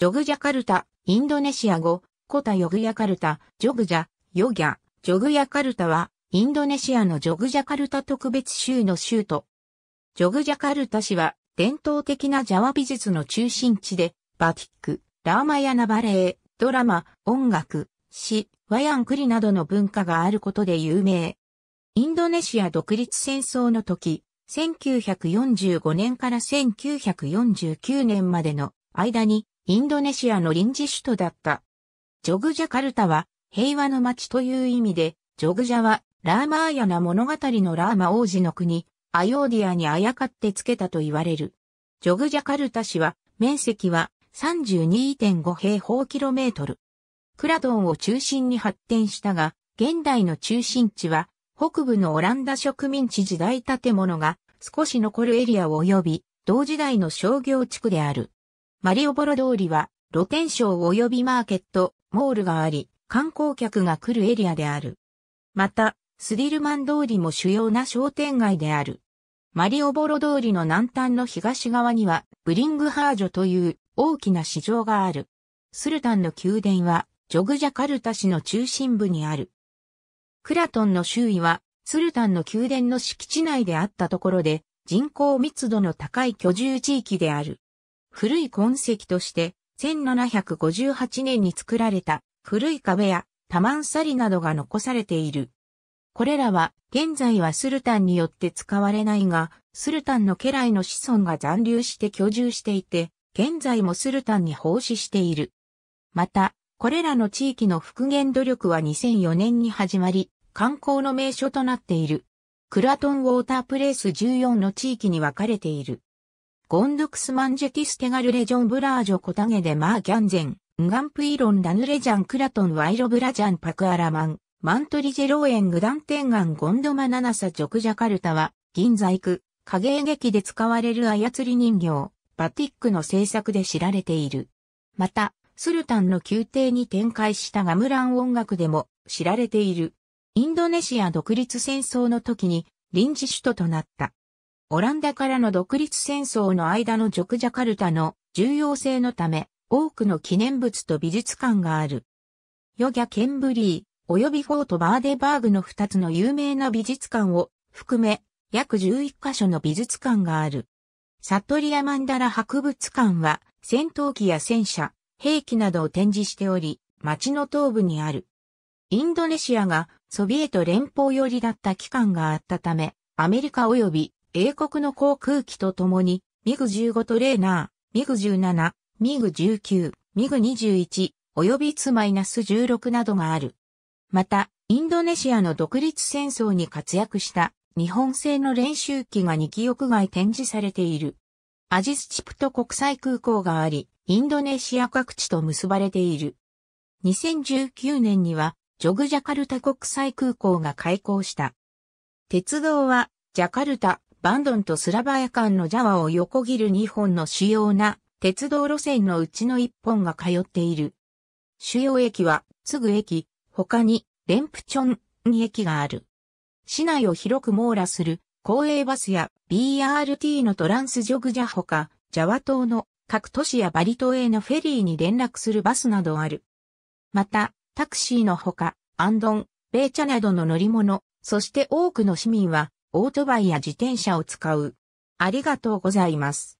ジョグジャカルタ、インドネシア語、コタヨグヤカルタ、ジョグジャ、ヨギャ、ジョグヤカルタは、インドネシアのジョグジャカルタ特別州の州都。ジョグジャカルタ市は、伝統的なジャワ美術の中心地で、バティック、ラーマヤナバレエ、ドラマ、音楽、詩、ワヤンクリなどの文化があることで有名。インドネシア独立戦争の時、1945年から1949年までの間にインドネシアの臨時首都だった。ジョグジャカルタは平和の街という意味で、ジョグジャはラーマーヤな物語のラーマ王子の国、アヨーディアにあやかってつけたと言われる。ジョグジャカルタ市は面積は32.5平方キロメートル。クラドンを中心に発展したが、現代の中心地は北部のオランダ植民地時代建物が少し残るエリアを及び、同時代の商業地区である。マリオボロ通りは露天商及びマーケット、モールがあり、観光客が来るエリアである。また、スディルマン通りも主要な商店街である。マリオボロ通りの南端の東側には、ブリングハージョという大きな市場がある。スルタンの宮殿は、ジョグジャカルタ市の中心部にある。クラトンの周囲は、スルタンの宮殿の敷地内であったところで、人口密度の高い居住地域である。古い痕跡として、1758年に作られた古い壁や多満サリなどが残されている。これらは現在はスルタンによって使われないが、スルタンの家来の子孫が残留して居住していて、現在もスルタンに奉仕している。また、これらの地域の復元努力は2004年に始まり、観光の名所となっている。クラトンウォータープレイス14の地域に分かれている。ゴンドクスマンジェティステガルレジョンブラージョコタゲデマーギャンゼン、ガンプイロンダヌレジャンクラトンワイロブラジャンパクアラマン、マントリジェローエングダンテンガンゴンドマナナサジョクジャカルタは、銀細工、影劇で使われる操り人形、バティックの制作で知られている。また、スルタンの宮廷に展開したガムラン音楽でも知られている。インドネシア独立戦争の時に臨時首都となった。オランダからの独立戦争の間のジョクジャカルタの重要性のため、多くの記念物と美術館がある。ヨギャ・ケンブリー、及びフォート・バーデバーグの2つの有名な美術館を含め、約11カ所の美術館がある。サトリアマンダラ博物館は、戦闘機や戦車、兵器などを展示しており、町の東部にある。インドネシアがソビエト連邦寄りだった期間があったため、アメリカ及び英国の航空機とともに、ミグ15トレーナー、ミグ17、ミグ19、ミグ21、及びツマイナス16などがある。また、インドネシアの独立戦争に活躍した日本製の練習機が2機翼外展示されている。アジスチプト国際空港があり、インドネシア各地と結ばれている。2019年には、ジョグジャカルタ国際空港が開港した。鉄道は、ジャカルタ、バンドンとスラバヤ間のジャワを横切る2本の主要な鉄道路線のうちの1本が通っている。主要駅は、つぐ駅、他に、レンプチョン駅がある。市内を広く網羅する、公営バスや BRT のトランスジョグジャほか、ジャワ島の各都市やバリ島へのフェリーに連絡するバスなどある。また、タクシーのほか、アンドン、ベーチャなどの乗り物、そして多くの市民はオートバイや自転車を使う。ありがとうございます。